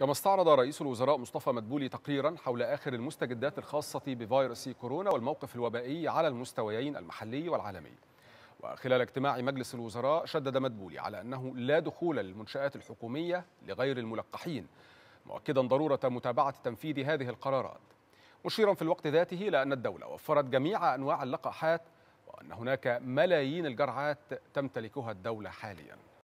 كما استعرض رئيس الوزراء مصطفى مدبولي تقريرا حول آخر المستجدات الخاصة بفيروس كورونا والموقف الوبائي على المستويين المحلي والعالمي وخلال اجتماع مجلس الوزراء شدد مدبولي على أنه لا دخول للمنشآت الحكومية لغير الملقحين مؤكدا ضرورة متابعة تنفيذ هذه القرارات مشيرا في الوقت ذاته إلى أن الدولة وفرت جميع أنواع اللقاحات وأن هناك ملايين الجرعات تمتلكها الدولة حالياً